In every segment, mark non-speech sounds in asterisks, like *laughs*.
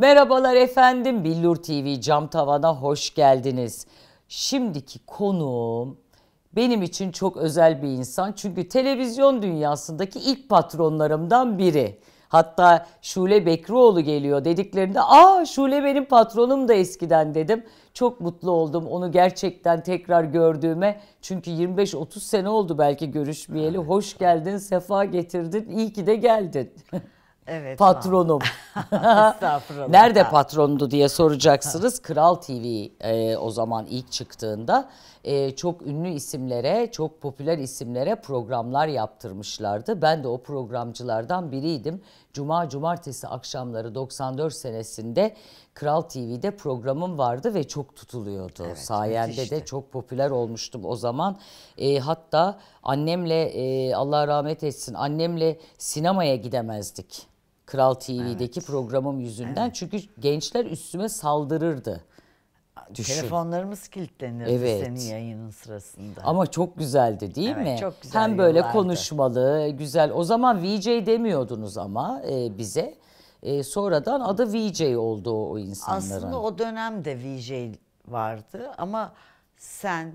Merhabalar efendim Billur TV Cam Tavan'a hoş geldiniz. Şimdiki konuğum benim için çok özel bir insan. Çünkü televizyon dünyasındaki ilk patronlarımdan biri. Hatta Şule Bekrioğlu geliyor dediklerinde aa Şule benim patronum da eskiden dedim. Çok mutlu oldum onu gerçekten tekrar gördüğüme. Çünkü 25-30 sene oldu belki görüşmeyeli. Hoş geldin, sefa getirdin, iyi ki de geldin. *laughs* Evet, patronum. *laughs* Estağfurullah. Nerede patrondu diye soracaksınız. Kral TV e, o zaman ilk çıktığında e, çok ünlü isimlere, çok popüler isimlere programlar yaptırmışlardı. Ben de o programcılardan biriydim. Cuma cumartesi akşamları 94 senesinde Kral TV'de programım vardı ve çok tutuluyordu. Evet, Sayende müthişti. de çok popüler olmuştum o zaman. E, hatta annemle e, Allah rahmet etsin annemle sinemaya gidemezdik. Kral TV'deki evet. programım yüzünden. Evet. Çünkü gençler üstüme saldırırdı düşün. Telefonlarımız kilitlenirdi evet. senin yayının sırasında. Ama çok güzeldi değil evet, mi? Çok güzel Hem böyle yıllardı. konuşmalı, güzel. O zaman VJ demiyordunuz ama e, bize. E, sonradan adı VJ oldu o insanların. Aslında o dönem de VJ vardı ama sen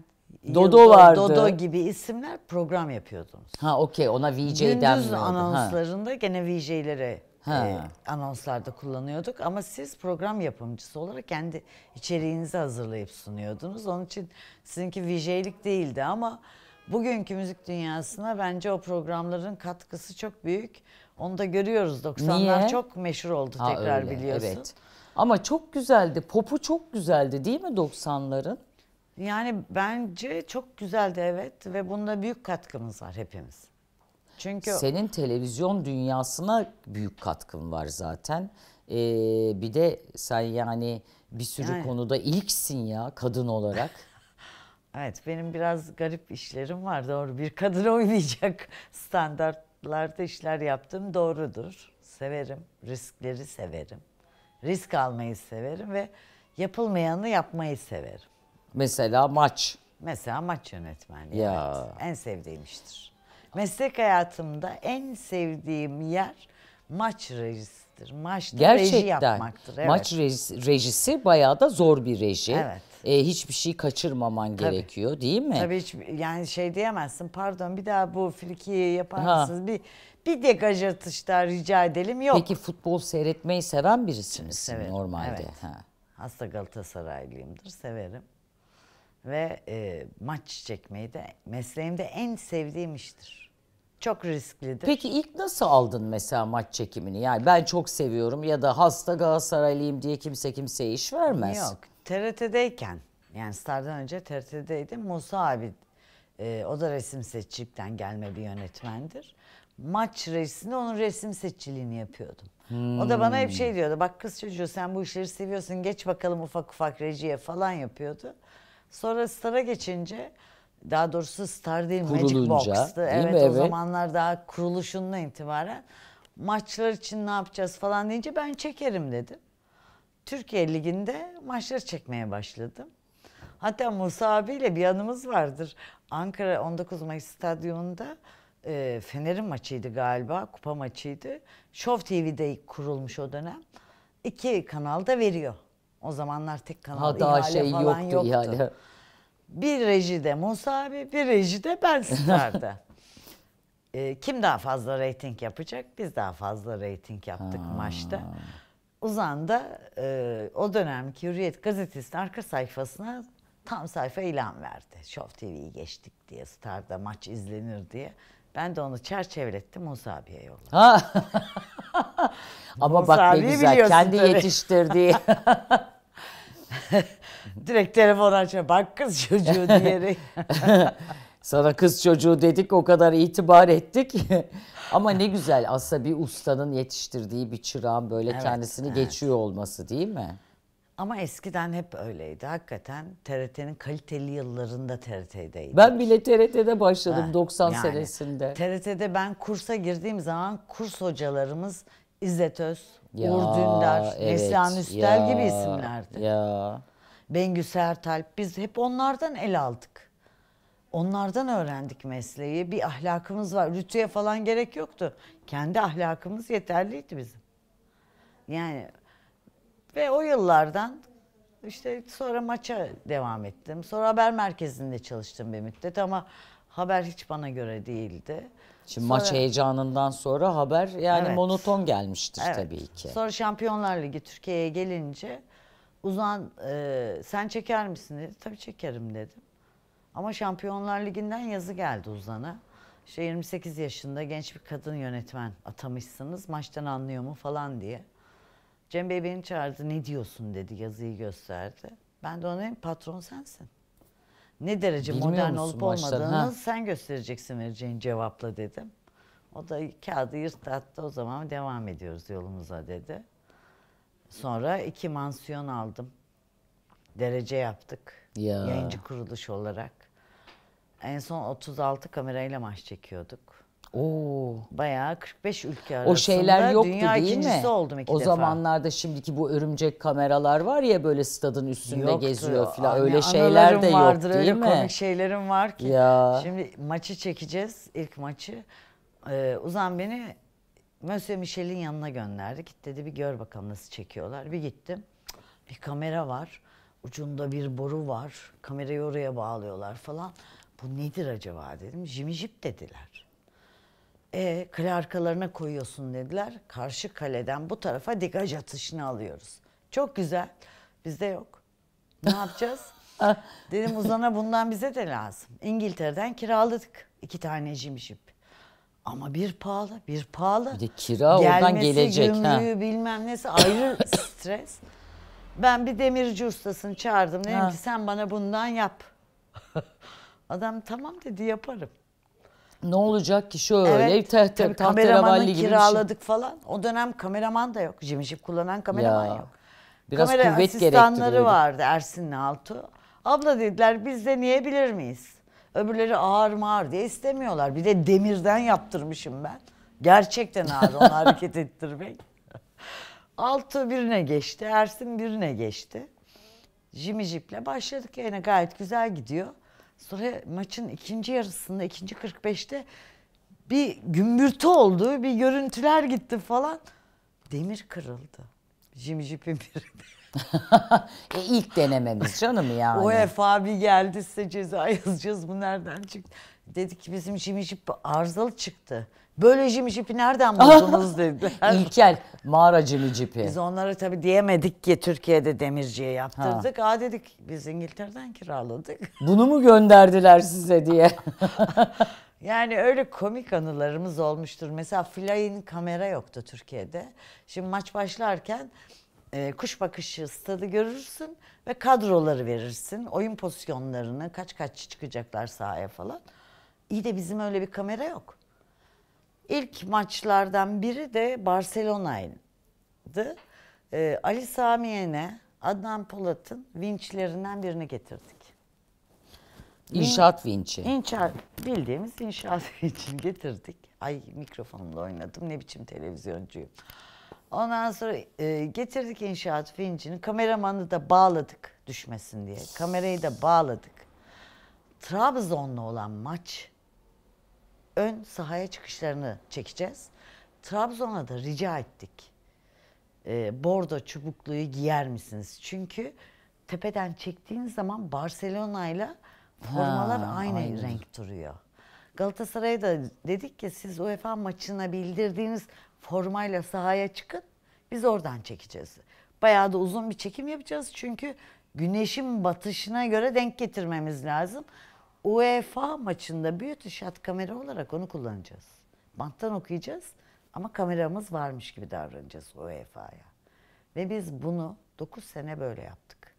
Dodo Yıldo, vardı. Dodo gibi isimler program yapıyordunuz. Ha okey ona VJ Gündüz denmiyordu. Gündüz anonslarında ha. gene VJ'lere e, anonslarda kullanıyorduk ama siz program yapımcısı olarak kendi içeriğinizi hazırlayıp sunuyordunuz. Onun için sizinki vijeylik değildi ama bugünkü müzik dünyasına bence o programların katkısı çok büyük. Onu da görüyoruz 90'lar Niye? çok meşhur oldu ha, tekrar öyle, biliyorsun. Evet. Ama çok güzeldi. Popu çok güzeldi değil mi 90'ların? Yani bence çok güzeldi evet ve bunda büyük katkımız var hepimiz. Çünkü senin televizyon dünyasına büyük katkın var zaten. Ee, bir de sen yani bir sürü yani. konuda ilksin ya kadın olarak. *laughs* evet benim biraz garip işlerim var doğru. Bir kadın *laughs* oynayacak standartlarda işler yaptım doğrudur. Severim, riskleri severim. Risk almayı severim ve yapılmayanı yapmayı severim. Mesela maç. Mesela maç yönetmenliği. Ya. Evet. En sevdiğim iştir meslek hayatımda en sevdiğim yer maç rejisidir. Maçta Gerçekten. reji yapmaktır. Evet. Maç rejisi, rejisi bayağı da zor bir reji. Evet. Ee, hiçbir şey kaçırmaman Tabii. gerekiyor değil mi? Tabii hiç, yani şey diyemezsin pardon bir daha bu frikiyi yapar mısınız? Ha. Bir, bir degaj atışlar rica edelim yok. Peki futbol seyretmeyi seven birisiniz Severim. normalde? Evet. Ha. Hasta Galatasaraylıyımdır severim. Ve e, maç çekmeyi de mesleğimde en sevdiğim iştir. Çok risklidir. Peki ilk nasıl aldın mesela maç çekimini? Yani ben çok seviyorum ya da hasta Galatasaraylıyım diye kimse kimseye iş vermez. Yok. TRT'deyken yani Star'dan önce TRT'deydim. Musa abi e, o da resim seçicilikten gelme bir yönetmendir. Maç reisinde onun resim seçiciliğini yapıyordum. Hmm. O da bana hep şey diyordu. Bak kız çocuğu sen bu işleri seviyorsun. Geç bakalım ufak ufak rejiye falan yapıyordu. Sonra Star'a geçince daha doğrusu Star değil Kurulunca, Magic Box'tu. Değil evet, mi? evet o zamanlar daha kuruluşundan itibaren maçlar için ne yapacağız falan deyince ben çekerim dedim. Türkiye Ligi'nde maçları çekmeye başladım. Hatta Musa abiyle bir anımız vardır. Ankara 19 Mayıs Stadyumu'nda e, Fener'in maçıydı galiba, kupa maçıydı. Show TV'de kurulmuş o dönem. İki kanalda veriyor. O zamanlar tek kanal Hatta ihale şey falan yoktu. yoktu. Ihale. Bir rejide Musa abi, bir rejide ben starda. *laughs* e, ee, kim daha fazla reyting yapacak? Biz daha fazla reyting yaptık ha. maçta. Uzan da e, o dönemki Hürriyet gazetesinin arka sayfasına tam sayfa ilan verdi. Show TV'yi geçtik diye, Star'da maç izlenir diye. Ben de onu çerçevelettim Musa abiye yolladım. Ha. *laughs* Ama Musa bak ne güzel kendi tabii. yetiştirdiği. *laughs* Direkt telefon açar. Bak kız çocuğu *laughs* diyerek. Sana kız çocuğu dedik o kadar itibar ettik. *laughs* Ama ne güzel aslında bir ustanın yetiştirdiği bir çırağın böyle evet, kendisini evet. geçiyor olması değil mi? Ama eskiden hep öyleydi. Hakikaten TRT'nin kaliteli yıllarında TRT'deydim. Ben bile TRT'de başladım ha, 90 yani, senesinde. TRT'de ben kursa girdiğim zaman kurs hocalarımız İzzet Öz, ya, Uğur Dündar, evet, Neslihan Üstel ya, gibi isimlerdi. Ya. Bengüs Ertalp biz hep onlardan el aldık. Onlardan öğrendik mesleği. Bir ahlakımız var. Rütüye falan gerek yoktu. Kendi ahlakımız yeterliydi bizim. Yani ve o yıllardan işte sonra maça devam ettim. Sonra haber merkezinde çalıştım bir müddet ama haber hiç bana göre değildi. Şimdi sonra, maç heyecanından sonra haber yani evet, monoton gelmiştir evet. tabii ki. Sonra Şampiyonlar Ligi Türkiye'ye gelince Uzan e, sen çeker misin dedi. Tabii çekerim dedim. Ama Şampiyonlar Ligi'nden yazı geldi Uzan'a. İşte 28 yaşında genç bir kadın yönetmen atamışsınız. Maçtan anlıyor mu falan diye. Cem Bey beni çağırdı. Ne diyorsun dedi. Yazıyı gösterdi. Ben de ona dedim patron sensin. Ne derece Bilmiyor modern olup olmadığını ha? sen göstereceksin vereceğin cevapla dedim. O da kağıdı yırtattı o zaman devam ediyoruz yolumuza dedi. Sonra iki mansiyon aldım. Derece yaptık. Ya. Yayıncı kuruluş olarak. En son 36 kamerayla maç çekiyorduk. Oo. Bayağı 45 ülke arasında o şeyler yoktu, dünya değil ikincisi mi? oldum iki o defa. zamanlarda şimdiki bu örümcek kameralar var ya böyle stadın üstünde Yoktu. geziyor falan Anne, öyle şeyler de yok değil öyle mi? Komik şeylerim var ki. Ya. Şimdi maçı çekeceğiz ilk maçı. Ee, Uzan beni Monsieur Michel'in yanına gönderdi. Git dedi bir gör bakalım nasıl çekiyorlar. Bir gittim. Bir kamera var. Ucunda bir boru var. Kamerayı oraya bağlıyorlar falan. Bu nedir acaba dedim. Jimijip dediler. E kale arkalarına koyuyorsun dediler. Karşı kaleden bu tarafa dikaj atışını alıyoruz. Çok güzel. Bizde yok. Ne yapacağız? *laughs* dedim Uzan'a bundan bize de lazım. İngiltere'den kiraladık iki tane jimjip. Ama bir pahalı, bir pahalı. Bir de kira Gelmesi, oradan gelecek. Gelmesi, gümrüğü ha. bilmem nesi ayrı *coughs* stres. Ben bir demirci ustasını çağırdım. Dedim ha. ki sen bana bundan yap. *laughs* Adam tamam dedi yaparım. Ne olacak ki şöyle evet, te, te, kameramanı şey. kiraladık şey. falan. O dönem kameraman da yok. Cimcik kullanan kameraman ya. yok. Biraz Kamera kuvvet asistanları vardı Ersin'le Altu. Abla dediler biz de niye bilir miyiz? Öbürleri ağır mağar diye istemiyorlar. Bir de demirden yaptırmışım ben. Gerçekten ağır onu *laughs* hareket ettirmek. Altı birine geçti, Ersin birine geçti. Jimmy Jeep'le başladık yine gayet güzel gidiyor. Sonra maçın ikinci yarısında, ikinci 45'te bir gümbürtü oldu, bir görüntüler gitti falan. Demir kırıldı. Jimmy Jeep'in birinde. *laughs* e ilk denememiz canım yani. UEFA bir geldi size ceza *laughs* yazacağız bu nereden çıktı? Dedi ki bizim jimişip arızalı çıktı. Böyle jimijipi nereden buldunuz *laughs* dedi. İlkel mağara jimijipi. Biz onlara tabii diyemedik ki Türkiye'de demirciye yaptırdık. Ha. Aa dedik biz İngiltere'den kiraladık. Bunu mu gönderdiler size diye. Yani öyle komik anılarımız olmuştur. Mesela flying kamera yoktu Türkiye'de. Şimdi maç başlarken e, kuş bakışı stadı görürsün ve kadroları verirsin. Oyun pozisyonlarını kaç kaç çıkacaklar sahaya falan. İyi de bizim öyle bir kamera yok. İlk maçlardan biri de Barcelona'ydı. E, Ali Samiye'ne, Yen'e Adnan Polat'ın vinçlerinden birini getirdik. İnşaat vinci. İnşaat, bildiğimiz inşaat *laughs* vinçini getirdik. Ay mikrofonumla oynadım. Ne biçim televizyoncuyum. Ondan sonra e, getirdik inşaat fincini. Kameramanı da bağladık düşmesin diye. Kamerayı da bağladık. Trabzon'la olan maç ön sahaya çıkışlarını çekeceğiz. Trabzon'a da rica ettik. E, bordo çubukluyu giyer misiniz? Çünkü tepeden çektiğin zaman Barcelona ile formalar ha, aynı, aynı renk duruyor. Galatasaray'a da dedik ki siz UEFA maçına bildirdiğiniz formayla sahaya çıkın. Biz oradan çekeceğiz. Bayağı da uzun bir çekim yapacağız. Çünkü güneşin batışına göre denk getirmemiz lazım. UEFA maçında büyük şat kamera olarak onu kullanacağız. Banttan okuyacağız ama kameramız varmış gibi davranacağız UEFA'ya. Ve biz bunu 9 sene böyle yaptık.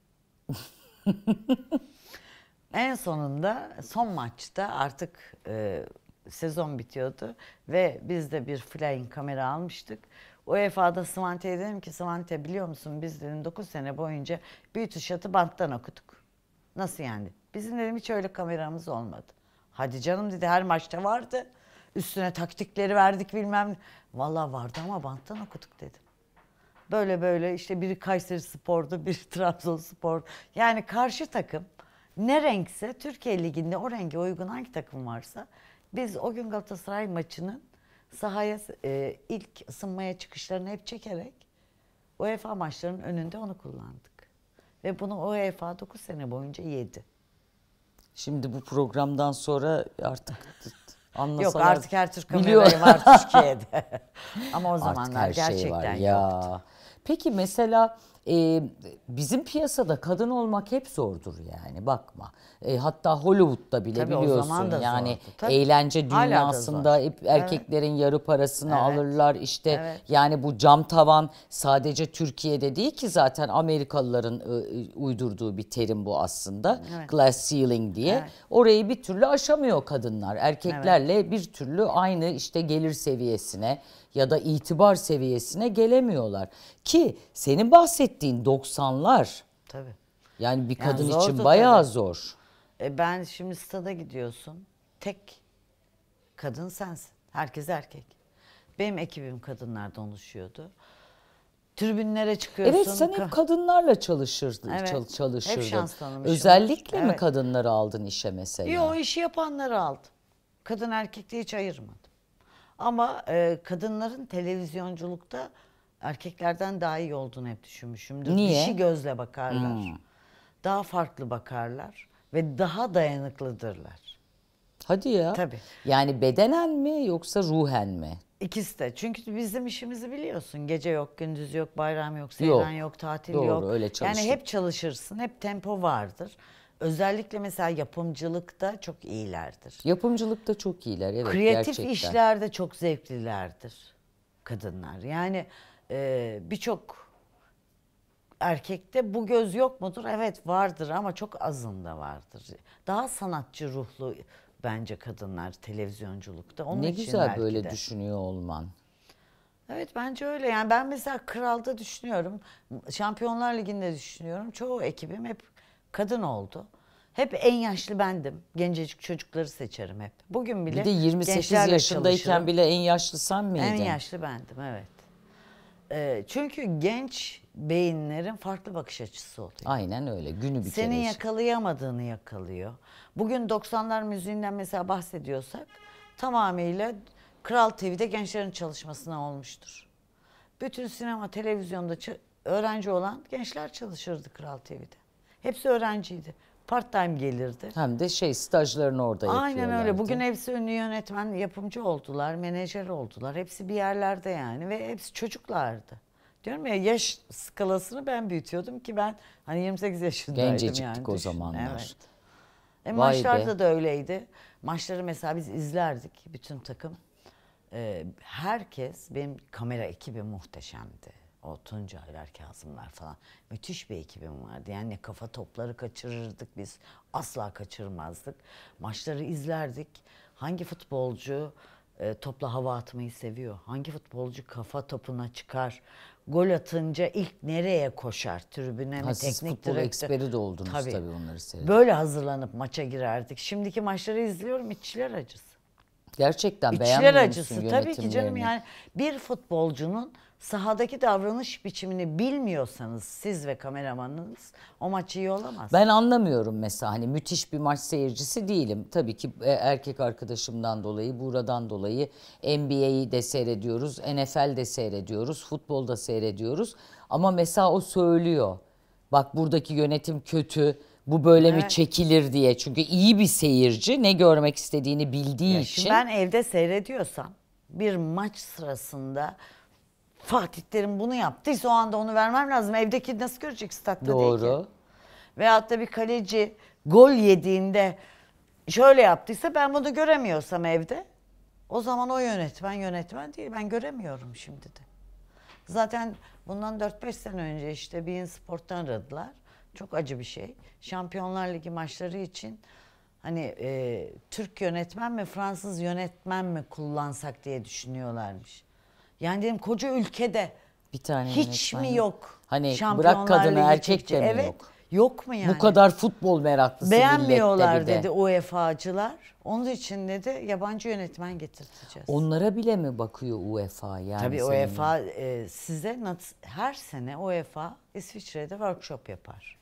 *laughs* en sonunda son maçta artık e, sezon bitiyordu ve biz de bir flying kamera almıştık. UEFA'da Svante'ye dedim ki Svante biliyor musun biz dedim 9 sene boyunca Büyütüşat'ı banttan okuduk. Nasıl yani? Bizim dedim hiç öyle kameramız olmadı. Hadi canım dedi her maçta vardı. Üstüne taktikleri verdik bilmem ne. Valla vardı ama banttan okuduk dedim. Böyle böyle işte biri Kayseri Spor'du, biri *laughs* Trabzon Spor. Yani karşı takım ne renkse Türkiye Ligi'nde o renge uygun hangi takım varsa biz o gün Galatasaray maçının sahaya e, ilk ısınmaya çıkışlarını hep çekerek UEFA maçlarının önünde onu kullandık. Ve bunu UEFA 9 sene boyunca yedi. Şimdi bu programdan sonra artık anlasalar... Yok artık her tür kamerayı var Türkiye'de. *laughs* Ama o zamanlar gerçekten şey var ya. yoktu. Peki mesela e, bizim piyasada kadın olmak hep zordur yani bakma. E, hatta Hollywood'da bile Tabii biliyorsun da yani Tabii. eğlence dünyasında erkeklerin evet. yarı parasını evet. alırlar işte evet. yani bu cam tavan sadece Türkiye'de değil ki zaten Amerikalıların ıı, ıı, uydurduğu bir terim bu aslında. Evet. Glass ceiling diye. Evet. Orayı bir türlü aşamıyor kadınlar. Erkeklerle evet. bir türlü aynı işte gelir seviyesine ya da itibar seviyesine gelemiyorlar. Ki senin bahsettiğin ettiğin 90'lar. Tabii. Yani bir kadın yani için bayağı tabii. zor. E ben şimdi stada gidiyorsun. Tek kadın sensin. Herkes erkek. Benim ekibim kadınlardan oluşuyordu. Tribünlere çıkıyorsun. Evet sen hep kadınlarla çalışırdın. Evet, çal- çalışırdın. Hep şanslanmışım. Özellikle evet. mi kadınları aldın işe mesela? Yok işi yapanları aldım. Kadın erkek hiç ayırmadım. Ama e, kadınların televizyonculukta erkeklerden daha iyi olduğunu hep düşünmüşümdür. Niye? Dişi gözle bakarlar. Hmm. Daha farklı bakarlar ve daha dayanıklıdırlar. Hadi ya. Tabii. Yani bedenen mi yoksa ruhen mi? İkisi de. Çünkü bizim işimizi biliyorsun. Gece yok, gündüz yok, bayram yok, seyran yok, yok tatil Doğru, yok. öyle çalışır. Yani hep çalışırsın, hep tempo vardır. Özellikle mesela yapımcılıkta çok iyilerdir. Yapımcılıkta çok iyiler, evet Kreatif gerçekten. işlerde çok zevklilerdir kadınlar. Yani e, birçok erkekte bu göz yok mudur? Evet vardır ama çok azında vardır. Daha sanatçı ruhlu bence kadınlar televizyonculukta. Onun ne için güzel böyle de. düşünüyor olman. Evet bence öyle. Yani ben mesela Kral'da düşünüyorum. Şampiyonlar Ligi'nde düşünüyorum. Çoğu ekibim hep kadın oldu. Hep en yaşlı bendim. Gencecik çocukları seçerim hep. Bugün bile Bir de 28 yaşındayken çalışırım. bile en yaşlı sen miydin? En yaşlı bendim evet. E, çünkü genç beyinlerin farklı bakış açısı oluyor. Aynen öyle. Günü bir Senin kere yakalayamadığını yakalıyor. Bugün 90'lar müziğinden mesela bahsediyorsak tamamıyla Kral TV'de gençlerin çalışmasına olmuştur. Bütün sinema, televizyonda öğrenci olan gençler çalışırdı Kral TV'de. Hepsi öğrenciydi part time gelirdi. Hem de şey stajlarını orada Aynen Aynen öyle. Bugün hepsi ünlü yönetmen, yapımcı oldular, menajer oldular. Hepsi bir yerlerde yani ve hepsi çocuklardı. Diyorum ya yaş skalasını ben büyütüyordum ki ben hani 28 yaşındaydım Genceciktik yani. Genceciktik o zamanlar. Evet. E maçlarda be. da öyleydi. Maçları mesela biz izlerdik bütün takım. Ee, herkes benim kamera ekibi muhteşemdi. O Tuncaylar, Kazımlar falan. Müthiş bir ekibim vardı. Yani kafa topları kaçırırdık biz. Asla kaçırmazdık. Maçları izlerdik. Hangi futbolcu e, topla hava atmayı seviyor? Hangi futbolcu kafa topuna çıkar? Gol atınca ilk nereye koşar? Tribüne mi, ha, teknik siz futbol direktör? eksperi de oldunuz tabii, tabii onları seyredin. Böyle hazırlanıp maça girerdik. Şimdiki maçları izliyorum içler acısı. Gerçekten İçler beğenmiyor acısı tabii ki canım yani bir futbolcunun sahadaki davranış biçimini bilmiyorsanız siz ve kameramanınız o maç iyi olamaz. Ben anlamıyorum mesela hani müthiş bir maç seyircisi değilim. Tabii ki e, erkek arkadaşımdan dolayı, buradan dolayı NBA'yi de seyrediyoruz, NFL de seyrediyoruz, da seyrediyoruz. Ama mesela o söylüyor. Bak buradaki yönetim kötü bu böyle evet. mi çekilir diye. Çünkü iyi bir seyirci ne görmek istediğini bildiği ya için. Ben evde seyrediyorsam bir maç sırasında Fatih Terim bunu yaptıysa o anda onu vermem lazım. Evdeki nasıl görecek statta Doğru. değil ki. Veyahut da bir kaleci gol yediğinde şöyle yaptıysa ben bunu göremiyorsam evde o zaman o yönetmen yönetmen değil. Ben göremiyorum şimdi de. Zaten bundan 4-5 sene önce işte Bein Sport'tan aradılar. Çok acı bir şey. Şampiyonlar Ligi maçları için hani e, Türk yönetmen mi Fransız yönetmen mi kullansak diye düşünüyorlarmış. Yani dedim koca ülkede bir tane hiç yönetmen. mi yok? Hani bırak kadını erkek de mi evet. yok? Yok mu yani? Bu kadar futbol meraklısı Beğenmiyorlar de. dedi UEFA'cılar. Onun için dedi yabancı yönetmen getirteceğiz. Onlara bile mi bakıyor UEFA yani? Tabii UEFA e, size her sene UEFA İsviçre'de workshop yapar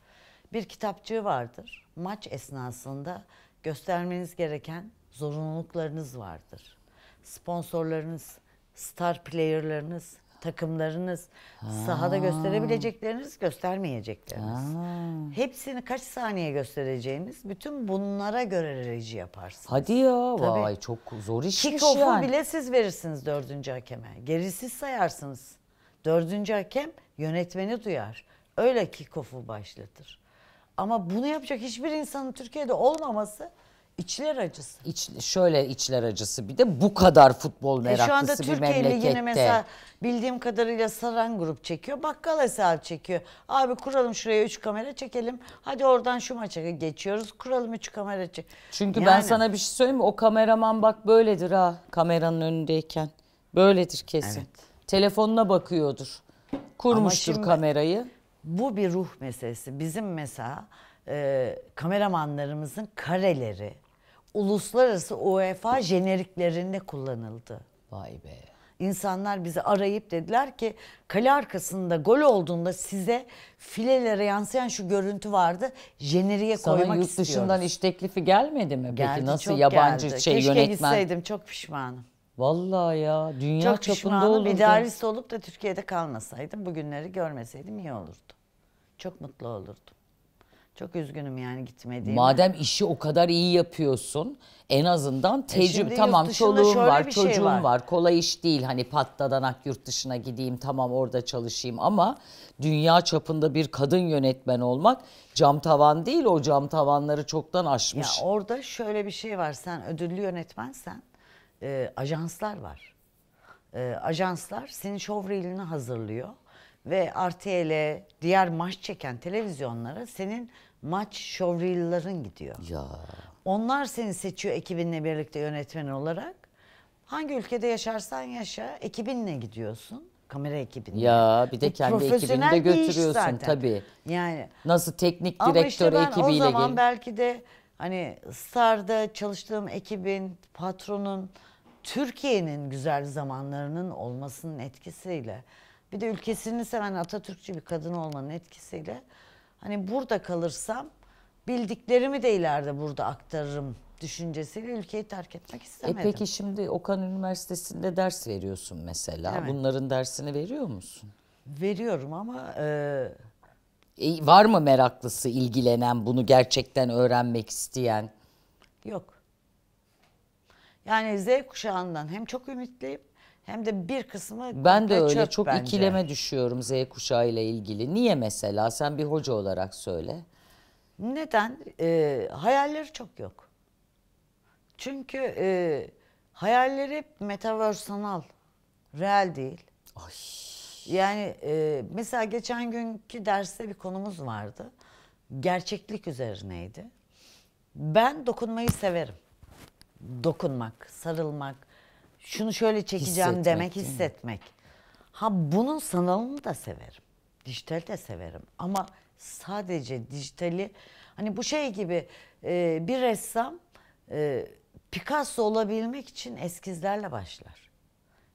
bir kitapçığı vardır. Maç esnasında göstermeniz gereken zorunluluklarınız vardır. Sponsorlarınız, star player'larınız, takımlarınız, ha. sahada gösterebilecekleriniz, göstermeyecekleriniz. Ha. Hepsini kaç saniye göstereceğiniz, bütün bunlara göre reji yaparsınız. Hadi ya, Tabii. vay çok zor işmiş Kick yani. bile siz verirsiniz dördüncü hakeme. Gerisi sayarsınız. Dördüncü hakem yönetmeni duyar. Öyle kickoff'u başlatır. Ama bunu yapacak hiçbir insanın Türkiye'de olmaması içler acısı. İç, şöyle içler acısı bir de bu kadar futbol meraklısı e şu anda Türkiye'li yine mesela bildiğim kadarıyla saran grup çekiyor. Bakkal hesabı çekiyor. Abi kuralım şuraya 3 kamera çekelim. Hadi oradan şu maça geçiyoruz. Kuralım 3 kamera çek. Çünkü yani. ben sana bir şey söyleyeyim mi? O kameraman bak böyledir ha kameranın önündeyken. Böyledir kesin. Evet. Telefonuna bakıyordur. Kurmuştur şimdi, kamerayı bu bir ruh meselesi. Bizim mesela e, kameramanlarımızın kareleri uluslararası UEFA jeneriklerinde kullanıldı. Vay be. İnsanlar bizi arayıp dediler ki kale arkasında gol olduğunda size filelere yansıyan şu görüntü vardı. Jeneriye Sana koymak yurt dışından iş teklifi gelmedi mi? Geldi, Peki nasıl çok yabancı geldi. şey Keşke yönetmen? Keşke gitseydim çok pişmanım. Vallahi ya dünya çok çapında olurdu. Çok pişmanım. Bir olup da Türkiye'de kalmasaydım bugünleri görmeseydim iyi olurdu. Çok mutlu olurdum. Çok üzgünüm yani gitmediğim. Madem işi o kadar iyi yapıyorsun en azından e tecrübe e tamam çoluğun var çocuğum şey var. var kolay iş değil hani patladanak yurt dışına gideyim tamam orada çalışayım ama dünya çapında bir kadın yönetmen olmak cam tavan değil o cam tavanları çoktan aşmış. Ya orada şöyle bir şey var sen ödüllü yönetmensen e, ajanslar var. E, ajanslar senin şov hazırlıyor ve RTL, diğer maç çeken televizyonlara senin maç showreel'ların gidiyor. Ya. Onlar seni seçiyor ekibinle birlikte yönetmen olarak. Hangi ülkede yaşarsan yaşa ekibinle gidiyorsun. Kamera ekibinle. Ya bir de e, kendi ekibini de götürüyorsun tabii. Yani nasıl teknik direktör Ama işte ben ekibiyle o zaman gel. belki de hani Star'da çalıştığım ekibin, patronun Türkiye'nin güzel zamanlarının olmasının etkisiyle bir de ülkesini seven Atatürkçü bir kadın olmanın etkisiyle hani burada kalırsam bildiklerimi de ileride burada aktarırım düşüncesiyle ülkeyi terk etmek e istemedim. E peki şimdi Okan Üniversitesi'nde ders veriyorsun mesela. Evet. Bunların dersini veriyor musun? Veriyorum ama... E... E, var mı meraklısı, ilgilenen, bunu gerçekten öğrenmek isteyen? Yok. Yani Z kuşağından hem çok ümitliyim hem de bir kısmı Ben de öyle çöp çok bence. ikileme düşüyorum Z kuşağı ile ilgili. Niye mesela? Sen bir hoca olarak söyle. Neden? Ee, hayalleri çok yok. Çünkü e, hayalleri metaverse sanal. Real değil. Ay. Yani e, mesela geçen günkü derste bir konumuz vardı. Gerçeklik üzerineydi. Ben dokunmayı severim. Dokunmak, sarılmak, şunu şöyle çekeceğim hissetmek, demek hissetmek. Ha bunun sanalını da severim. Dijital de severim ama sadece dijitali hani bu şey gibi e, bir ressam e, Picasso olabilmek için eskizlerle başlar.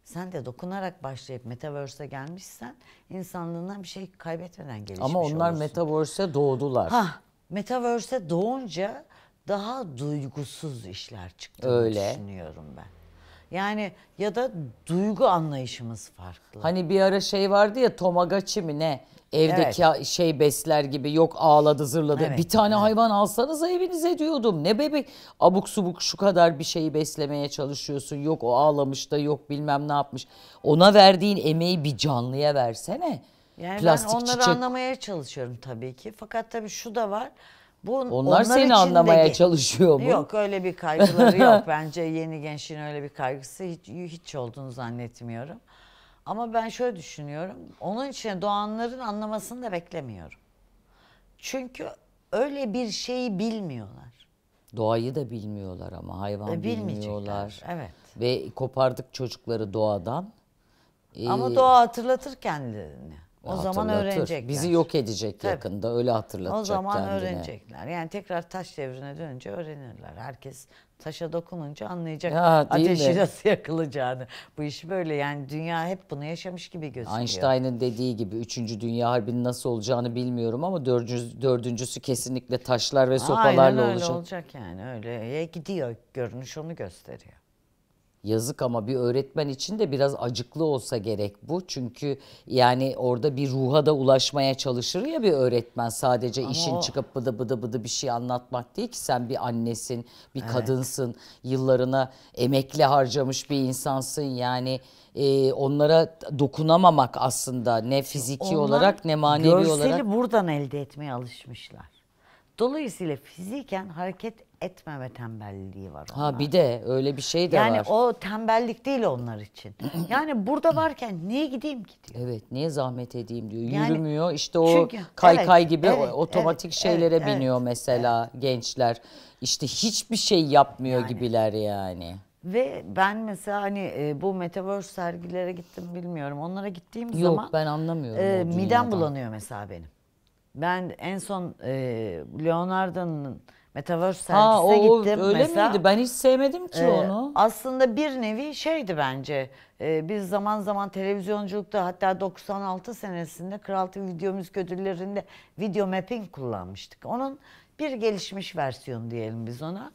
Sen de dokunarak başlayıp metaverse'e gelmişsen insanlığından bir şey kaybetmeden gelişmiş Ama onlar metaverse'e doğdular. Ha, metaverse'e doğunca daha duygusuz işler çıktığını Öyle. düşünüyorum ben. Yani ya da duygu anlayışımız farklı. Hani bir ara şey vardı ya tomagaçi mi ne? Evdeki evet. şey besler gibi yok ağladı zırladı. Evet, bir tane evet. hayvan alsanız evinize diyordum. Ne bebek abuk subuk şu kadar bir şeyi beslemeye çalışıyorsun. Yok o ağlamış da yok bilmem ne yapmış. Ona verdiğin emeği bir canlıya versene. Yani Plastik ben onları çiçek. anlamaya çalışıyorum tabii ki. Fakat tabii şu da var. Bun, onlar, seni anlamaya de... çalışıyor mu? Yok öyle bir kaygıları *laughs* yok. Bence yeni gençliğin öyle bir kaygısı hiç, hiç olduğunu zannetmiyorum. Ama ben şöyle düşünüyorum. Onun için doğanların anlamasını da beklemiyorum. Çünkü öyle bir şeyi bilmiyorlar. Doğayı da bilmiyorlar ama hayvan e, bilmiyorlar. Evet. Ve kopardık çocukları doğadan. Ama ee, doğa hatırlatır kendini. O zaman öğrenecekler. Bizi yok edecek Tabii. yakında öyle hatırlatacak O zaman kendine. öğrenecekler. Yani tekrar taş devrine dönünce öğrenirler. Herkes taşa dokununca anlayacak ya, ateşi mi? nasıl yakılacağını. Bu iş böyle yani dünya hep bunu yaşamış gibi gözüküyor. Einstein'ın dediği gibi 3. Dünya Harbi'nin nasıl olacağını bilmiyorum ama dördüncüsü, dördüncüsü kesinlikle taşlar ve sopalarla olacak. Aynen öyle olacak. olacak yani öyle gidiyor görünüş onu gösteriyor. Yazık ama bir öğretmen için de biraz acıklı olsa gerek bu. Çünkü yani orada bir ruha da ulaşmaya çalışır ya bir öğretmen. Sadece ama işin o... çıkıp bıdı bıdı bıdı bir şey anlatmak değil ki. Sen bir annesin, bir evet. kadınsın, yıllarına emekli harcamış bir insansın. Yani e, onlara dokunamamak aslında ne fiziki Onlar olarak ne manevi olarak. Görseli buradan elde etmeye alışmışlar. Dolayısıyla fiziken hareket etmeme tembelliği var onlar. Ha bir de öyle bir şey de yani var. Yani o tembellik değil onlar için. *clears throat* Yani burada varken niye gideyim ki diyor. Evet niye zahmet edeyim diyor. Yani, Yürümüyor işte o çünkü, kaykay evet, gibi evet, otomatik evet, şeylere evet, biniyor evet, mesela evet. gençler. İşte hiçbir şey yapmıyor yani. gibiler yani. Ve ben mesela hani e, bu metaverse sergilere gittim bilmiyorum. Onlara gittiğim Yok, zaman Yok ben anlamıyorum. E, midem bulanıyor mesela benim. Ben en son e, Leonardo'nun Metaverse Ha o gittim öyle mesela. miydi? Ben hiç sevmedim ki Ee, onu. Aslında bir nevi şeydi bence. Ee, biz zaman zaman televizyonculukta hatta 96 senesinde Kral TV Video Müzik Ödülleri'nde video mapping kullanmıştık. Onun bir gelişmiş versiyonu diyelim biz ona.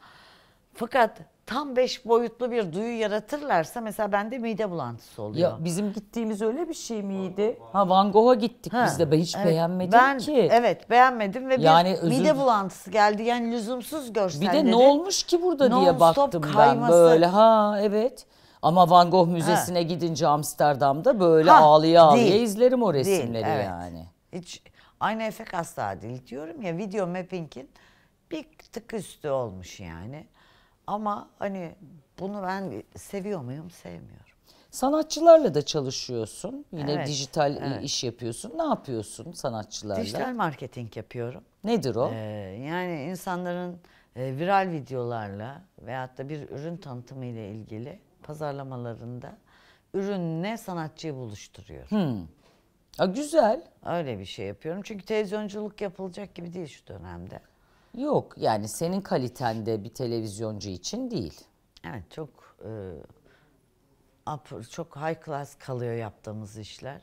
Fakat tam beş boyutlu bir duyu yaratırlarsa mesela bende mide bulantısı oluyor. Ya bizim gittiğimiz öyle bir şey miydi? Ha Van Gogh'a gittik ha, biz de ben hiç evet, beğenmedim ben, ki. Evet beğenmedim ve yani bir özür... mide bulantısı geldi. Yani lüzumsuz görselleri. Bir de ne olmuş ki burada diye baktım kayması. ben böyle. Ha evet. Ama Van Gogh Müzesi'ne ha. gidince Amsterdam'da böyle ha, ağlıya ağlıya değil, izlerim o resimleri değil, evet. yani. Hiç aynı efekt asla değil. Diyorum ya video mapping'in bir tık üstü olmuş yani. Ama hani bunu ben seviyor muyum? Sevmiyorum. Sanatçılarla da çalışıyorsun. Yine evet, dijital evet. iş yapıyorsun. Ne yapıyorsun sanatçılarla? Dijital marketing yapıyorum. Nedir o? Ee, yani insanların e, viral videolarla veyahut da bir ürün tanıtımı ile ilgili pazarlamalarında ürünle sanatçıyı buluşturuyorum. Hmm. Ha, güzel. Öyle bir şey yapıyorum. Çünkü televizyonculuk yapılacak gibi değil şu dönemde. Yok yani senin kalitende bir televizyoncu için değil. Evet çok e, upper, çok high class kalıyor yaptığımız işler.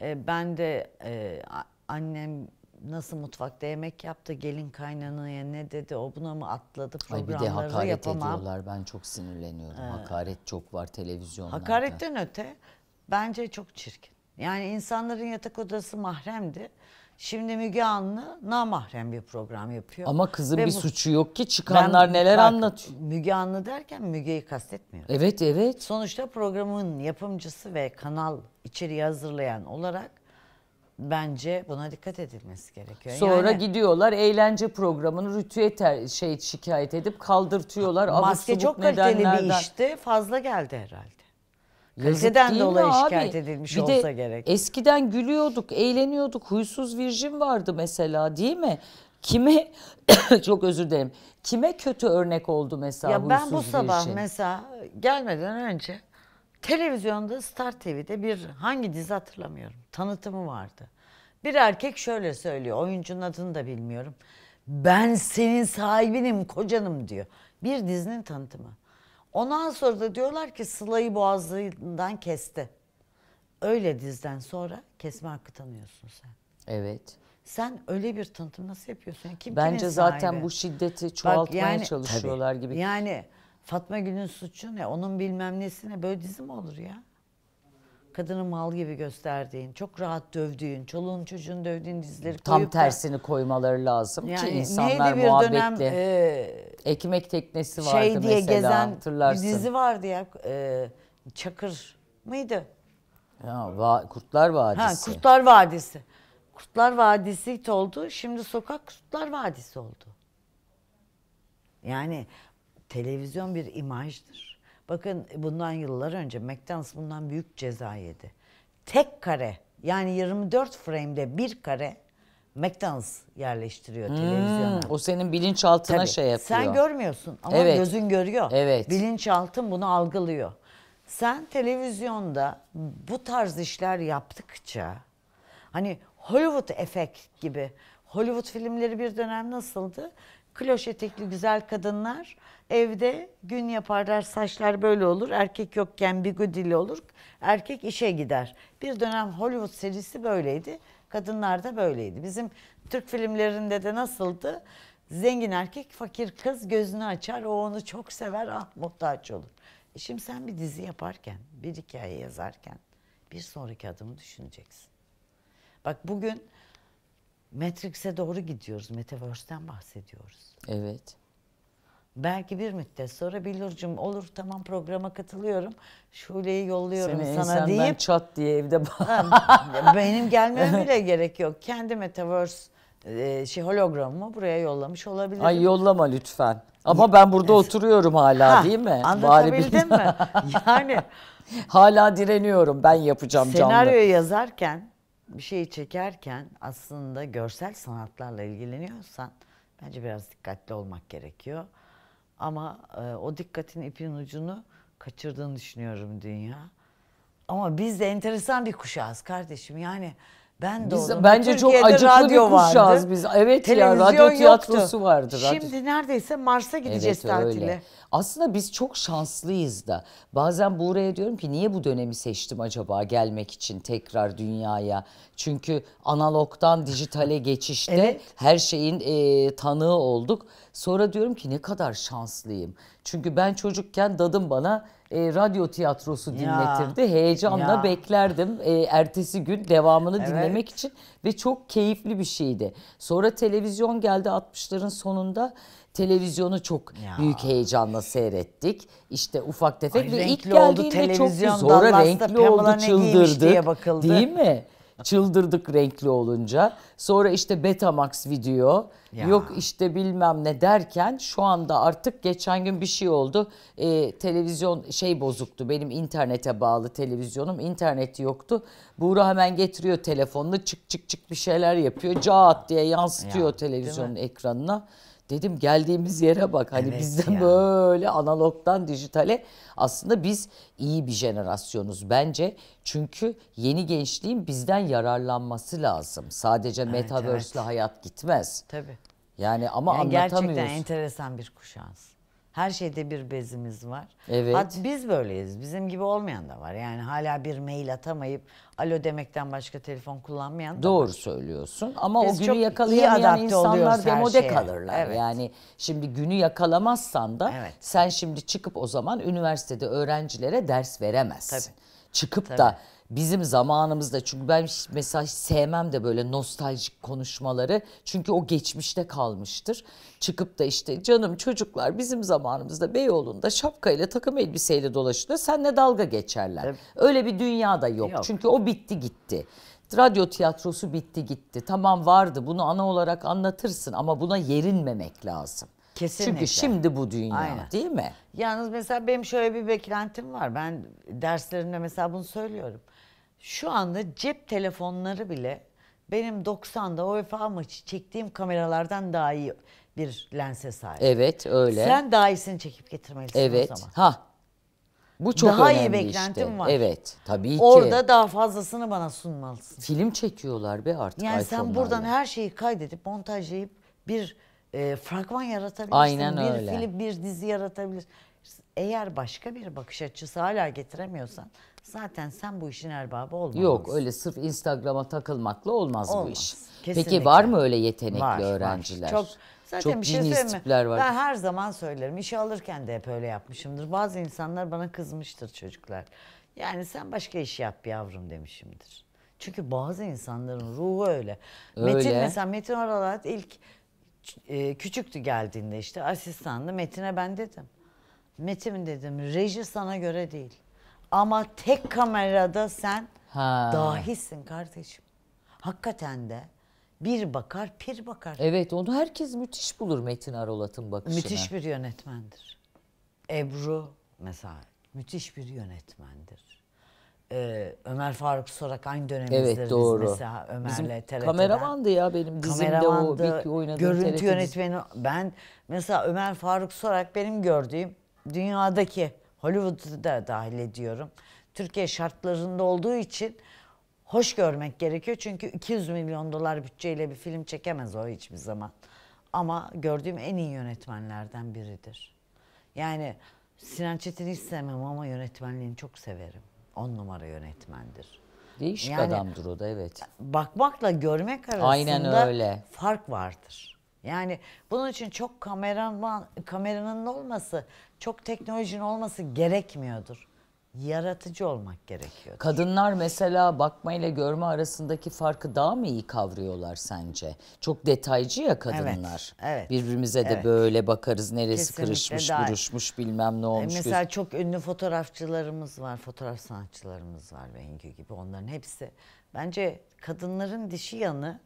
E, ben de e, annem nasıl mutfakta yemek yaptı, gelin kaynanaya ne dedi, o buna mı atladı programları Ay bir de hakaret yapamam. ediyorlar ben çok sinirleniyorum. Ee, hakaret çok var televizyonlarda. Hakaretten öte bence çok çirkin. Yani insanların yatak odası mahremdi Şimdi Müge Anlı namahrem bir program yapıyor. Ama kızın Ve bir bu, suçu yok ki çıkanlar ben, neler bak, anlatıyor. Müge Anlı derken Müge'yi kastetmiyor. Evet evet. Sonuçta programın yapımcısı ve kanal içeriği hazırlayan olarak bence buna dikkat edilmesi gerekiyor. Sonra yani, gidiyorlar eğlence programını rütüye ter, şey şikayet edip kaldırtıyorlar. Maske çok kaliteli bir işti fazla geldi herhalde. Kaliteden dolayı şikayet edilmiş bir olsa de gerek. Eskiden gülüyorduk, eğleniyorduk. Huysuz virjin vardı mesela değil mi? Kime *coughs* çok özür dilerim. Kime kötü örnek oldu mesela ya ben bu sabah virjin? mesela gelmeden önce televizyonda Star TV'de bir hangi dizi hatırlamıyorum. Tanıtımı vardı. Bir erkek şöyle söylüyor. Oyuncunun adını da bilmiyorum. Ben senin sahibinim, kocanım diyor. Bir dizinin tanıtımı. Ondan sonra da diyorlar ki Sıla'yı boğazından kesti. Öyle dizden sonra kesme hakkı tanıyorsun sen. Evet. Sen öyle bir tanıtım nasıl yapıyorsun? kim Bence zaten bu şiddeti çoğaltmaya Bak yani, çalışıyorlar tabii. gibi. Yani Fatma Gül'ün suçu ne? Onun bilmem nesi ne? Böyle dizi mi olur ya? kadını mal gibi gösterdiğin, çok rahat dövdüğün, çoluğun çocuğun dövdüğün dizileri Tam koyup da- tersini koymaları lazım ki insanlar bir muhabbetli. dönem e, Ekmek teknesi şey vardı şey diye mesela gezen hatırlarsın. bir dizi vardı ya e, Çakır mıydı? Ya, va- Kurtlar Vadisi. Ha Kurtlar Vadisi. Kurtlar Vadisi oldu. Şimdi sokak Kurtlar Vadisi oldu. Yani televizyon bir imajdır. Bakın bundan yıllar önce McDonald's bundan büyük ceza yedi. Tek kare yani 24 frame'de bir kare McDonald's yerleştiriyor hmm, televizyona. O senin bilinçaltına Tabii, şey yapıyor. Sen görmüyorsun ama evet. gözün görüyor. Evet. Bilinçaltın bunu algılıyor. Sen televizyonda bu tarz işler yaptıkça hani Hollywood efekt gibi Hollywood filmleri bir dönem nasıldı? Kloş etekli güzel kadınlar evde gün yaparlar saçlar böyle olur. Erkek yokken bigodili olur. Erkek işe gider. Bir dönem Hollywood serisi böyleydi. Kadınlar da böyleydi. Bizim Türk filmlerinde de nasıldı? Zengin erkek fakir kız gözünü açar. O onu çok sever. Ah muhtaç olur. E şimdi sen bir dizi yaparken, bir hikaye yazarken bir sonraki adımı düşüneceksin. Bak bugün Matrix'e doğru gidiyoruz. Metaverse'den bahsediyoruz. Evet. Belki bir müddet sonra Bilur'cum olur tamam programa katılıyorum. Şule'yi yolluyorum Seni sana deyip. çat diye evde Benim gelmeme bile gerek yok. Kendi Metaverse e, şey hologramımı buraya yollamış olabilirim. Ay yollama lütfen. Ama ben burada oturuyorum hala ha, değil mi? Anlatabildim Bari mi? *laughs* Yani hala direniyorum ben yapacağım senaryo canlı. Senaryo yazarken bir şeyi çekerken aslında görsel sanatlarla ilgileniyorsan bence biraz dikkatli olmak gerekiyor. Ama e, o dikkatin ipin ucunu kaçırdığını düşünüyorum dünya. Ama biz de enteresan bir kuşağız kardeşim. Yani ben de biz, onun. Bence Türkiye'de çok acıklı radyo bir kuşağız vardı. biz. Evet Televizyon ya radyo tiyatrosu vardı. Radyo. Şimdi neredeyse Mars'a gideceğiz evet, tatile. Öyle. Aslında biz çok şanslıyız da. Bazen buraya diyorum ki niye bu dönemi seçtim acaba gelmek için tekrar dünyaya? Çünkü analogdan dijitale *laughs* geçişte evet. her şeyin e, tanığı olduk. Sonra diyorum ki ne kadar şanslıyım. Çünkü ben çocukken dadım bana e, radyo tiyatrosu dinletirdi. Ya. Heyecanla ya. beklerdim. E, ertesi gün devamını evet. dinlemek için ve çok keyifli bir şeydi. Sonra televizyon geldi 60'ların sonunda. Televizyonu çok ya. büyük heyecanla seyrettik. İşte ufak tefek Ay, ve ilk geldiğinde oldu, çok zora renkli oldu, çıldırdık. Diye bakıldı. Değil mi? Çıldırdık renkli olunca. Sonra işte Betamax video. Ya. Yok işte bilmem ne derken şu anda artık geçen gün bir şey oldu. Ee, televizyon şey bozuktu. Benim internete bağlı televizyonum. interneti yoktu. Buğra hemen getiriyor telefonunu. Çık çık çık bir şeyler yapıyor. Caat diye yansıtıyor ya, televizyonun ekranına. Dedim geldiğimiz yere bak hani evet bizde yani. böyle analogdan dijitale aslında biz iyi bir jenerasyonuz bence. Çünkü yeni gençliğin bizden yararlanması lazım. Sadece evet, metaverse'le evet. hayat gitmez. Tabii. Yani ama yani anlatamıyoruz. Gerçekten enteresan bir kuşağız. Her şeyde bir bezimiz var. Evet. Hat biz böyleyiz. Bizim gibi olmayan da var. Yani hala bir mail atamayıp alo demekten başka telefon kullanmayan da Doğru var. söylüyorsun ama biz o günü yakalayamayan insanlar demode kalırlar. Evet. Yani şimdi günü yakalamazsan da evet. sen şimdi çıkıp o zaman üniversitede öğrencilere ders veremezsin. Tabii. Çıkıp Tabii. da bizim zamanımızda çünkü ben mesela hiç sevmem de böyle nostaljik konuşmaları çünkü o geçmişte kalmıştır. Çıkıp da işte canım çocuklar bizim zamanımızda Beyoğlu'nda şapkayla takım elbiseyle dolaşılıyor senle dalga geçerler. Evet. Öyle bir dünya da yok. yok çünkü o bitti gitti. Radyo tiyatrosu bitti gitti. Tamam vardı bunu ana olarak anlatırsın ama buna yerinmemek lazım. Kesinlikle. Çünkü şimdi bu dünya Aynen. değil mi? Yalnız mesela benim şöyle bir beklentim var. Ben derslerimde mesela bunu söylüyorum. Şu anda cep telefonları bile benim 90'da UEFA maçı çektiğim kameralardan daha iyi bir lense sahip. Evet öyle. Sen daha iyisini çekip getirmelisin evet. o zaman. Ha. Bu çok daha önemli iyi beklentim işte. var. Evet tabii Orada ki. Orada daha fazlasını bana sunmalısın. Film çekiyorlar be artık Yani sen buradan her şeyi kaydedip montajlayıp bir e, fragman yaratabilirsin. Aynen bir öyle. Bir film bir dizi yaratabilirsin. Eğer başka bir bakış açısı hala getiremiyorsan Zaten sen bu işin erbabı olmamalısın. Yok öyle sırf Instagram'a takılmakla olmaz, olmaz bu iş. Kesinlikle. Peki var mı öyle yetenekli var, öğrenciler? Var. Çok Zaten Çok bir şey söyleyeyim tipler var. Ben her zaman söylerim. İşe alırken de hep öyle yapmışımdır. Bazı insanlar bana kızmıştır çocuklar. Yani sen başka iş yap yavrum demişimdir. Çünkü bazı insanların ruhu öyle. öyle. Metin mesela Metin Oralat ilk e, küçüktü geldiğinde işte asistandı. Metin'e ben dedim. Metin dedim reji sana göre değil. Ama tek kamerada sen ha. dahisin kardeşim. Hakikaten de bir bakar pir bakar. Evet onu herkes müthiş bulur Metin Arolat'ın bakışına. Müthiş bir yönetmendir. Ebru mesela müthiş bir yönetmendir. Ee, Ömer Faruk Sorak aynı dönemimizde evet, doğru. mesela Ömer'le TRT'den. Kameramandı ya benim dizimde o bir oynadığım Görüntü TRT yönetmeni ben mesela Ömer Faruk Sorak benim gördüğüm dünyadaki Hollywood'u da dahil ediyorum. Türkiye şartlarında olduğu için hoş görmek gerekiyor. Çünkü 200 milyon dolar bütçeyle bir film çekemez o hiçbir zaman. Ama gördüğüm en iyi yönetmenlerden biridir. Yani Sinan Çetin'i hiç sevmem ama yönetmenliğini çok severim. On numara yönetmendir. Değişik yani, adamdır o da evet. Bakmakla görmek arasında Aynen öyle. fark vardır. Yani bunun için çok kameraman, kameranın olması, çok teknolojinin olması gerekmiyordur. Yaratıcı olmak gerekiyor. Kadınlar mesela bakma ile görme arasındaki farkı daha mı iyi kavruyorlar sence? Çok detaycı ya kadınlar. Evet. evet Birbirimize evet. de böyle bakarız neresi kırışmış, buruşmuş bilmem ne olmuş. Mesela göz... çok ünlü fotoğrafçılarımız var, fotoğraf sanatçılarımız var Bengü gibi onların hepsi. Bence kadınların dişi yanı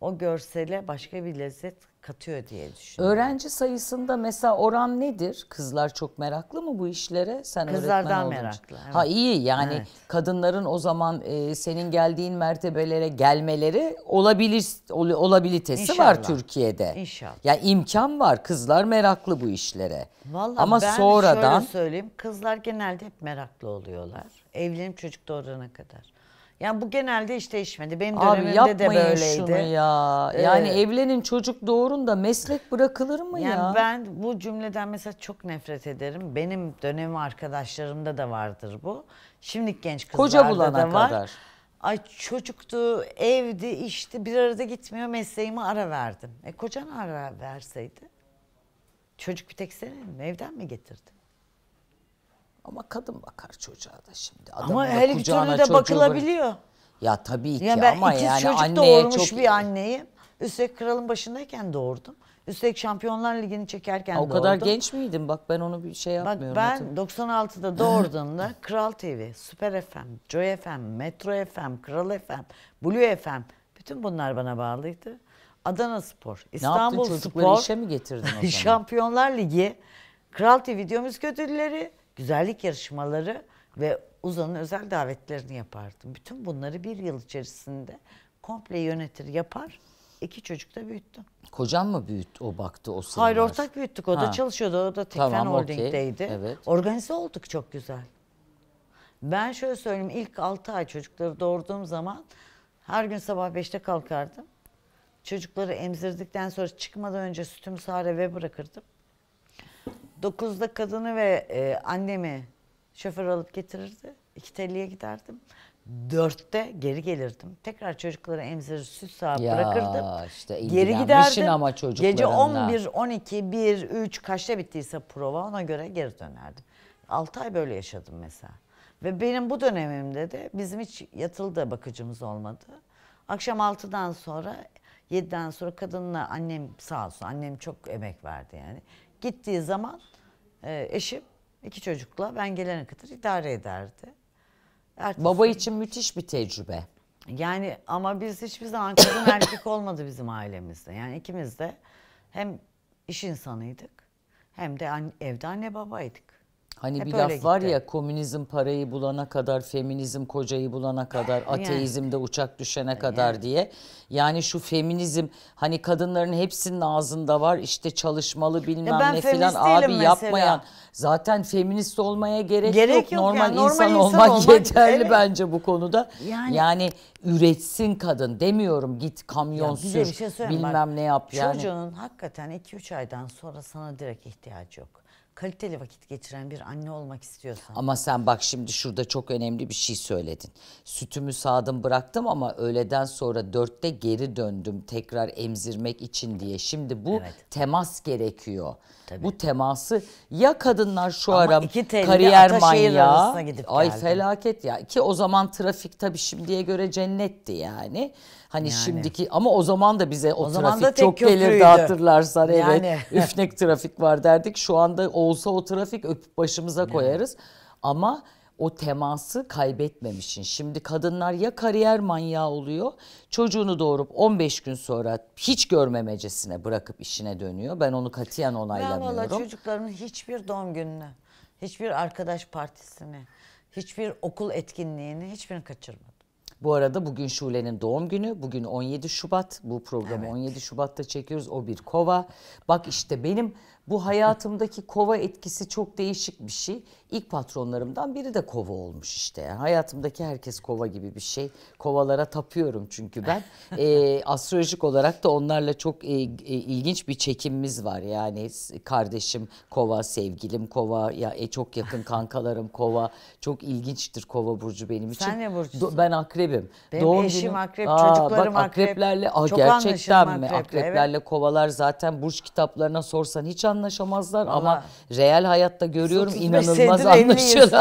o görsele başka bir lezzet katıyor diye düşünüyorum. Öğrenci sayısında mesela oran nedir? Kızlar çok meraklı mı bu işlere? Sen Kızlardan meraklı. Evet. Ha iyi yani evet. kadınların o zaman e, senin geldiğin mertebelere gelmeleri olabilir ol, olabilitesi İnşallah. var Türkiye'de. İnşallah. Ya yani imkan var. Kızlar meraklı bu işlere. Vallahi Ama ben sonradan şöyle söyleyeyim. Kızlar genelde hep meraklı oluyorlar. Evlenip çocuk doğurana kadar. Yani bu genelde hiç değişmedi. Benim Abi dönemimde yapmayın de böyleydi. şunu ya. Yani evlenin çocuk doğurun da meslek bırakılır mı yani ya? Yani ben bu cümleden mesela çok nefret ederim. Benim dönem arkadaşlarımda da vardır bu. Şimdiki genç kızlarda Koca bulana da var. kadar. Ay çocuktu, evdi, işti bir arada gitmiyor mesleğimi ara verdim. E kocan ara verseydi? Çocuk bir tek senin evden mi getirdi? Ama kadın bakar çocuğa da şimdi. Adamın ama her iki türlü de bakılabiliyor. Ya tabii ki yani ben ama ikiz yani çocuk anneye doğurmuş çok... bir anneyim. Üstelik kralın başındayken doğurdum. Üstelik Şampiyonlar Ligi'ni çekerken doğurdum. O kadar genç miydin? Bak ben onu bir şey yapmıyorum. Bak ben hatırladım. 96'da *laughs* doğurduğumda Kral TV, Süper FM, Joy FM, Metro FM, Kral FM, Blue FM bütün bunlar bana bağlıydı. Adana Spor, İstanbul ne yaptın, Spor. işe mi getirdin o *laughs* zaman? Şampiyonlar Ligi, Kral TV Video Müzik Ödülleri, güzellik yarışmaları ve Uzan'ın özel davetlerini yapardım. Bütün bunları bir yıl içerisinde komple yönetir yapar. İki çocuk da büyüttüm. Kocan mı büyüttü o baktı o sırlar? Hayır ortak büyüttük. O ha. da çalışıyordu. O da Tekfen tamam, Holding'deydi. Okay. Evet. Organize olduk çok güzel. Ben şöyle söyleyeyim ilk 6 ay çocukları doğurduğum zaman her gün sabah 5'te kalkardım. Çocukları emzirdikten sonra çıkmadan önce sütümü Sare've bırakırdım. Dokuzda kadını ve e, annemi şoför alıp getirirdi. İki telliye giderdim. Dörtte geri gelirdim. Tekrar çocukları emzirir süt sağa ya, bırakırdım. Işte geri giderdim. ama Gece 11, 12, 1, 3 kaçta bittiyse prova ona göre geri dönerdim. 6 ay böyle yaşadım mesela. Ve benim bu dönemimde de bizim hiç yatılı bakıcımız olmadı. Akşam 6'dan sonra 7'den sonra kadınla annem sağ olsun annem çok emek verdi yani. Gittiği zaman e, eşim iki çocukla ben gelene kadar idare ederdi. Ertesi Baba için müthiş bir tecrübe. Yani ama biz hiçbir zaman kadın erkek olmadı bizim ailemizde. Yani ikimiz de hem iş insanıydık hem de an, evde anne babaydık. Hani Hep bir laf var ya komünizm parayı bulana kadar, feminizm kocayı bulana kadar, ateizm de uçak düşene kadar yani. diye. Yani şu feminizm hani kadınların hepsinin ağzında var işte çalışmalı bilmem ya ne filan abi mesela. yapmayan. Zaten feminist olmaya gerek, gerek yok. yok. Normal, yani, normal insan, insan olmak, yeterli evet. bence bu konuda. Yani, yani üretsin kadın demiyorum git kamyon ya, sür şey bilmem bak, ne yap yani. hakikaten 2-3 aydan sonra sana direkt ihtiyacı yok kaliteli vakit geçiren bir anne olmak istiyorsan. Ama sen bak şimdi şurada çok önemli bir şey söyledin. Sütümü sağdım bıraktım ama öğleden sonra dörtte geri döndüm tekrar emzirmek için diye. Şimdi bu evet. temas gerekiyor. Tabii. Bu teması ya kadınlar şu ama ara kariyer manyağı. Gidip ay felaket ya ki o zaman trafik tabii şimdiye göre cennetti yani. Hani yani. şimdiki ama o zaman da bize o, o trafik da çok köprüydü. gelirdi hatırlarsan. Yani. Evet. *laughs* Üfnek trafik var derdik. Şu anda olsa o trafik öpüp başımıza yani. koyarız. Ama o teması kaybetmemişsin. Şimdi kadınlar ya kariyer manyağı oluyor, çocuğunu doğurup 15 gün sonra hiç görmemecesine bırakıp işine dönüyor. Ben onu katiyen onaylamıyorum. Ben valla çocukların hiçbir doğum gününü, hiçbir arkadaş partisini, hiçbir okul etkinliğini hiçbirini kaçırmadım. Bu arada bugün Şule'nin doğum günü. Bugün 17 Şubat. Bu programı evet. 17 Şubat'ta çekiyoruz. O bir kova. Bak işte benim bu hayatımdaki kova etkisi çok değişik bir şey. İlk patronlarımdan biri de kova olmuş işte. Yani hayatımdaki herkes kova gibi bir şey. Kovalara tapıyorum çünkü ben. *laughs* e, astrolojik olarak da onlarla çok e, e, ilginç bir çekimimiz var. Yani kardeşim kova, sevgilim kova, ya e, çok yakın *laughs* kankalarım kova. Çok ilginçtir kova burcu benim için. Sen ne burcusun? Do- ben akrebim. Benim Doğum eşim günüm... akrep, Aa, çocuklarım bak, akrep. Akreplerle, çok gerçekten mi? Akreple, akreplerle evet. kovalar zaten burç kitaplarına sorsan hiç anlaşamazlar Vallahi. ama reel hayatta görüyorum inanılmaz Olmaz anlaşılır.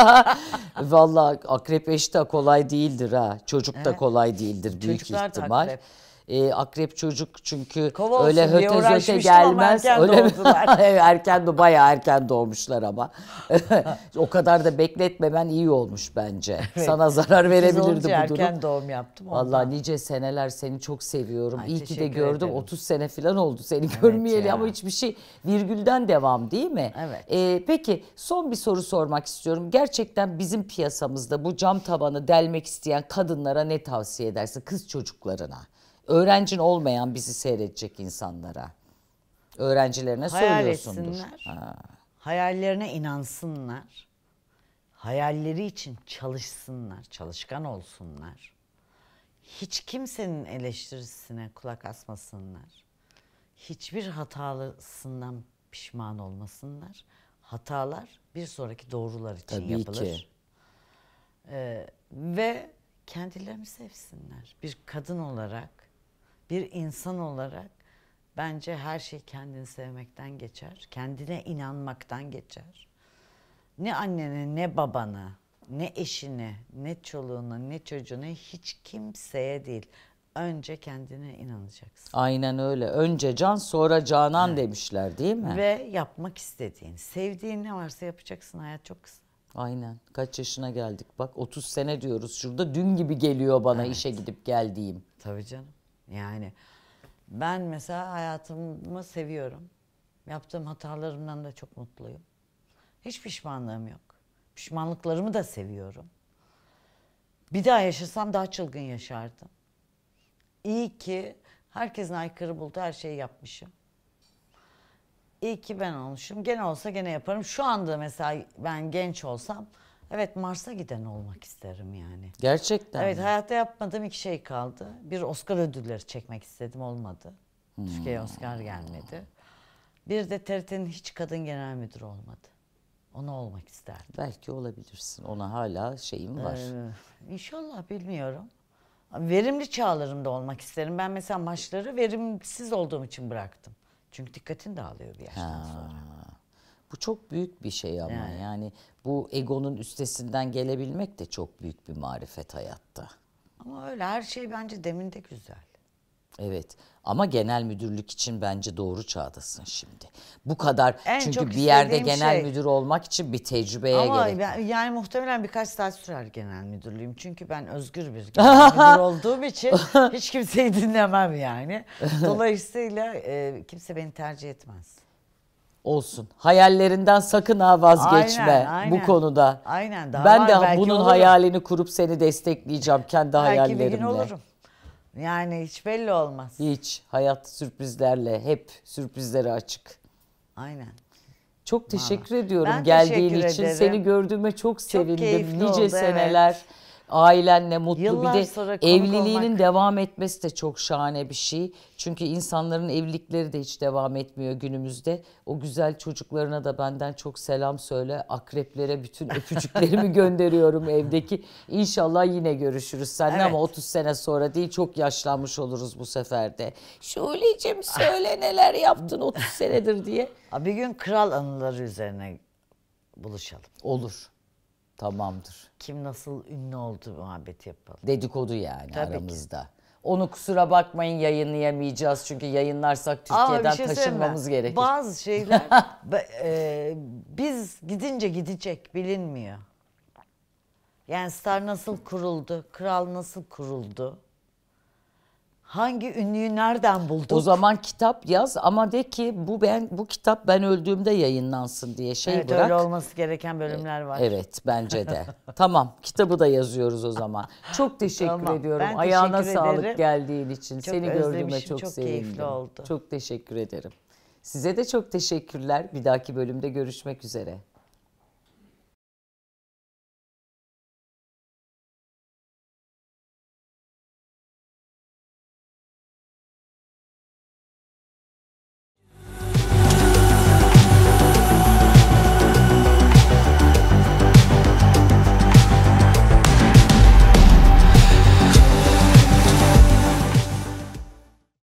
*laughs* Valla akrep eşi de kolay değildir ha. Çocuk da kolay değildir büyük Çocuklar ihtimal. akrep e, akrep çocuk çünkü Kova öyle hötez gelmez. Ama erken öyle doğdular. *laughs* erken de bayağı erken doğmuşlar ama. *laughs* o kadar da bekletmemen iyi olmuş bence. Evet. Sana zarar verebilirdi bu durum. erken doğum yaptım. Ondan. Vallahi nice seneler seni çok seviyorum. Ay, iyi ki de gördüm. Ederim. 30 sene falan oldu seni evet görmeyeli ya. ama hiçbir şey virgülden devam değil mi? Evet. Ee, peki son bir soru sormak istiyorum. Gerçekten bizim piyasamızda bu cam tabanı delmek isteyen kadınlara ne tavsiye edersin? Kız çocuklarına öğrencin olmayan bizi seyredecek insanlara. Öğrencilerine Hayal söylüyorsundur. ha. Hayallerine inansınlar. Hayalleri için çalışsınlar, çalışkan olsunlar. Hiç kimsenin eleştirisine kulak asmasınlar. Hiçbir hatalısından pişman olmasınlar. Hatalar bir sonraki doğrular için Tabii yapılır. Ki. Ee, ve kendilerini sevsinler. Bir kadın olarak bir insan olarak bence her şey kendini sevmekten geçer. Kendine inanmaktan geçer. Ne annene ne babana, ne eşine, ne çoluğuna, ne çocuğuna hiç kimseye değil. Önce kendine inanacaksın. Aynen öyle. Önce can sonra canan evet. demişler değil mi? Ve yapmak istediğin, sevdiğin ne varsa yapacaksın. Hayat çok kısa. Aynen. Kaç yaşına geldik bak 30 sene diyoruz şurada dün gibi geliyor bana evet. işe gidip geldiğim. Tabii canım. Yani ben mesela hayatımı seviyorum. Yaptığım hatalarımdan da çok mutluyum. Hiç pişmanlığım yok. Pişmanlıklarımı da seviyorum. Bir daha yaşasam daha çılgın yaşardım. İyi ki herkesin aykırı bulduğu her şeyi yapmışım. İyi ki ben olmuşum. Gene olsa gene yaparım. Şu anda mesela ben genç olsam Evet Mars'a giden olmak isterim yani. Gerçekten Evet mi? hayatta yapmadığım iki şey kaldı. Bir Oscar ödülleri çekmek istedim olmadı. Hmm. Türkiye'ye Oscar gelmedi. Bir de TRT'nin hiç kadın genel müdürü olmadı. Onu olmak isterdim. Belki olabilirsin. Ona hala şeyim var. Ee, inşallah bilmiyorum. Verimli çağlarımda olmak isterim. Ben mesela maçları verimsiz olduğum için bıraktım. Çünkü dikkatin dağılıyor bir yaştan ha. sonra. Bu çok büyük bir şey ama evet. yani bu egonun üstesinden gelebilmek de çok büyük bir marifet hayatta. Ama öyle her şey bence demin de güzel. Evet ama genel müdürlük için bence doğru çağdasın şimdi. Bu kadar en çünkü bir yerde genel şey, müdür olmak için bir tecrübeye ama gerek. Ama yani muhtemelen birkaç saat sürer genel müdürlüğüm. Çünkü ben özgür bir genel müdür *laughs* olduğum için hiç kimseyi dinlemem yani. *laughs* Dolayısıyla e, kimse beni tercih etmez olsun. Hayallerinden sakın ha vazgeçme aynen, aynen. bu konuda. Aynen. Daha ben var, de bunun olurum. hayalini kurup seni destekleyeceğim kendi hayallerimle. Belki bir gün olurum. Yani hiç belli olmaz. Hiç. Hayat sürprizlerle hep sürprizlere açık. Aynen. Çok teşekkür Aa, ediyorum ben geldiğin teşekkür için. Ederim. Seni gördüğüme çok sevindim. Çok nice oldu, seneler. Evet ailenle mutlu Yıllar bir de evliliğinin olmak. devam etmesi de çok şahane bir şey. Çünkü insanların evlilikleri de hiç devam etmiyor günümüzde. O güzel çocuklarına da benden çok selam söyle. Akreplere bütün *laughs* öpücüklerimi gönderiyorum evdeki. İnşallah yine görüşürüz seninle evet. ama 30 sene sonra değil çok yaşlanmış oluruz bu sefer de. Şule'cim söyle neler yaptın 30 senedir diye. *laughs* Bir gün kral anıları üzerine buluşalım. Olur. Tamamdır. Kim nasıl ünlü oldu muhabbet yapalım. Dedikodu yani Tabii aramızda. Ki. Onu kusura bakmayın yayınlayamayacağız çünkü yayınlarsak şey Türkiye'den Aa, şey taşınmamız söyleme. gerekir. Bazı şeyler *laughs* e, biz gidince gidecek bilinmiyor. Yani Star nasıl kuruldu, Kral nasıl kuruldu, hangi ünlüyü nereden buldun? O zaman kitap yaz ama de ki bu ben bu kitap ben öldüğümde yayınlansın diye şey evet, bırak. Öyle olması gereken bölümler var. Evet bence de. *laughs* tamam kitabı da yazıyoruz o zaman. Çok teşekkür tamam, ediyorum. Ben Ayağına teşekkür sağlık ederim. geldiğin için. Çok Seni gördüğüme çok, çok sevindim. Keyifli oldu. Çok teşekkür ederim. Size de çok teşekkürler. Bir dahaki bölümde görüşmek üzere.